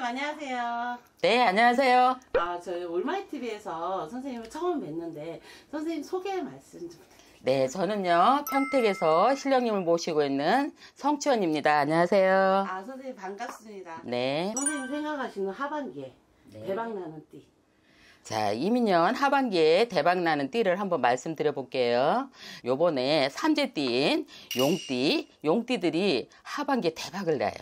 안녕하세요. 네, 안녕하세요. 아, 저희 올마이TV에서 선생님을 처음 뵀는데 선생님 소개 말씀 좀 부탁드립니다. 네, 저는요. 평택에서 신령님을 모시고 있는 성치원입니다. 안녕하세요. 아, 선생님 반갑습니다. 네. 선생님 생각하시는 하반기에 네. 대박나는 띠. 자, 이민년 하반기에 대박나는 띠를 한번 말씀드려 볼게요. 요번에 삼재띠인 용띠, 용띠들이 하반기에 대박을 나요.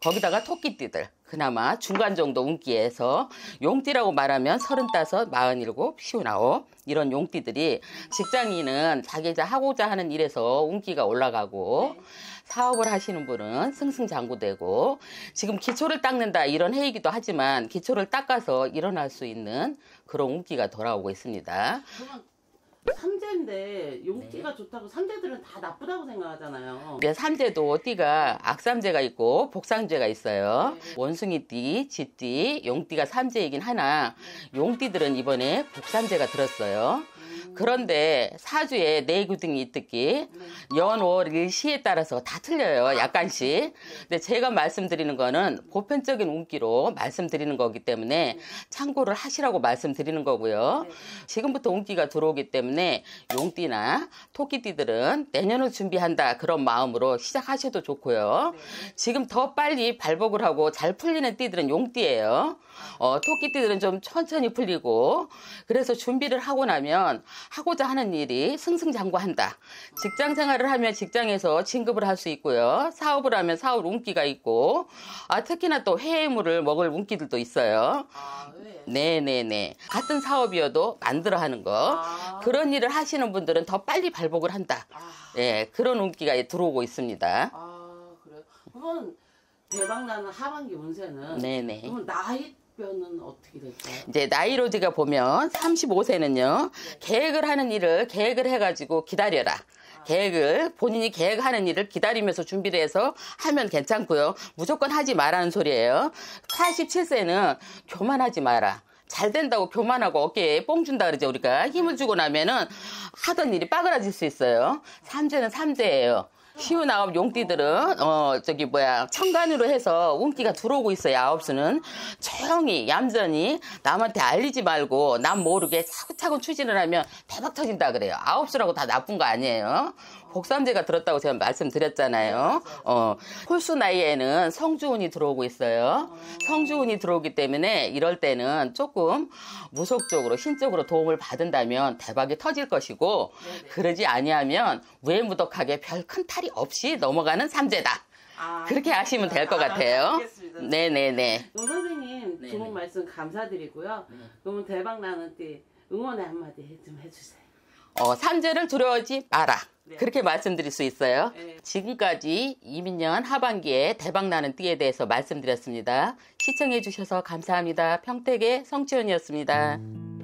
거기다가 토끼띠들 그나마 중간 정도 운기에서 용띠라고 말하면 서른다섯, 마흔일곱, 쉰아홉 이런 용띠들이 직장인은 자기가 하고자 하는 일에서 운기가 올라가고 네. 사업을 하시는 분은 승승장구되고 지금 기초를 닦는다 이런 해이기도 하지만 기초를 닦아서 일어날 수 있는 그런 운기가 돌아오고 있습니다. 삼재인데 용기가 네. 좋다고 삼재들은 다 나쁘다고 생각하잖아요. 이제 네, 삼재도 띠가 악삼재가 있고 복상재가 있어요. 네. 원숭이띠, 쥐띠, 용띠가 삼재이긴 하나 용띠들은 이번에 복삼재가 들었어요. 그런데 사주에 내구등이 네 있듯이 연월 일시에 따라서 다 틀려요. 약간씩. 근데 제가 말씀드리는 거는 보편적인 운기로 말씀드리는 거기 때문에 참고를 하시라고 말씀드리는 거고요. 지금부터 운기가 들어오기 때문에 용띠나 토끼띠들은 내년을 준비한다 그런 마음으로 시작하셔도 좋고요. 지금 더 빨리 발복을 하고 잘 풀리는 띠들은 용띠예요. 어, 토끼띠들은 좀 천천히 풀리고 그래서 준비를 하고 나면 하고자 하는 일이 승승장구한다. 직장 생활을 하면 직장에서 진급을 할 수 있고요. 사업을 하면 사업 운기가 있고, 아, 특히나 또 해외물을 먹을 운기들도 있어요. 아, 네네네. 같은 사업이어도 만들어 하는 거. 아. 그런 일을 하시는 분들은 더 빨리 발복을 한다. 아. 예, 그런 운기가 들어오고 있습니다. 아, 그래요? 그러 대박나는 하반기 운세는 네네. 그럼 나이 답변은 어떻게 될까요? 이제 나이로디가 보면 35세는요 네. 계획을 하는 일을 계획을 해가지고 기다려라. 계획을 본인이 계획하는 일을 기다리면서 준비를 해서 하면 괜찮고요. 무조건 하지 말라는 소리예요. 47세는 교만하지 마라. 잘 된다고 교만하고 어깨에 뽕 준다 그러죠 우리가 힘을 주고 나면은 하던 일이 빠그라질 수 있어요. 3세는3세예요 키우나온 용띠들은 어 저기 뭐야 천간으로 해서 운기가 들어오고 있어요 아홉수는 조용히 얌전히 남한테 알리지 말고 남 모르게 차근차근 추진을 하면 대박 터진다 그래요 아홉수라고 다 나쁜 거 아니에요 복삼제가 들었다고 제가 말씀드렸잖아요. 어, 홀수 나이에는 성주운이 들어오고 있어요. 성주운이 들어오기 때문에 이럴 때는 조금 무속적으로 신적으로 도움을 받은다면 대박이 터질 것이고 그러지 아니하면 무무덕하게별 큰 탈이 차이 없이 넘어가는 삼재다. 아, 그렇게 아, 아시면 될것 아, 같아요. 네네네. 네, 네. 선생님 네네. 좋은 네. 말씀 감사드리고요. 네. 그러면 대박 나는 띠 응원의 한마디 좀 해주세요. 어, 산재를 두려워하지 마라. 네. 그렇게 말씀드릴 수 있어요. 네. 지금까지 이민년 하반기에 대박나는 띠에 대해서 말씀드렸습니다. 시청해주셔서 감사합니다. 평택의 성지원이었습니다. 음.